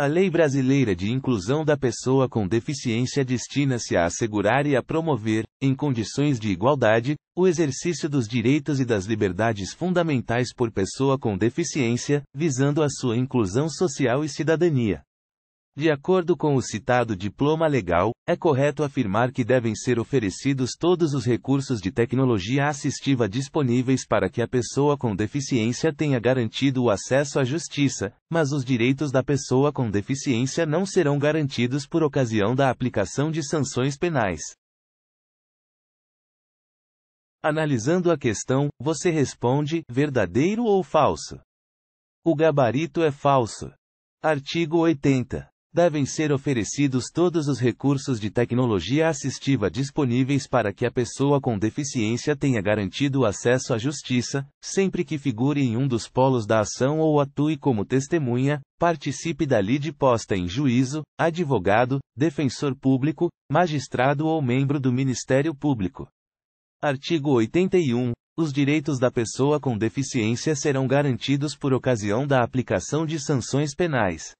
A Lei Brasileira de Inclusão da Pessoa com Deficiência destina-se a assegurar e a promover, em condições de igualdade, o exercício dos direitos e das liberdades fundamentais por pessoa com deficiência, visando a sua inclusão social e cidadania. De acordo com o citado diploma legal, é correto afirmar que devem ser oferecidos todos os recursos de tecnologia assistiva disponíveis para que a pessoa com deficiência tenha garantido o acesso à justiça, mas os direitos da pessoa com deficiência não serão garantidos por ocasião da aplicação de sanções penais. Analisando a questão, você responde: verdadeiro ou falso? O gabarito é falso. Artigo 80 devem ser oferecidos todos os recursos de tecnologia assistiva disponíveis para que a pessoa com deficiência tenha garantido acesso à justiça, sempre que figure em um dos polos da ação ou atue como testemunha, participe da lide posta em juízo, advogado, defensor público, magistrado ou membro do Ministério Público. Artigo 81 os direitos da pessoa com deficiência serão garantidos por ocasião da aplicação de sanções penais.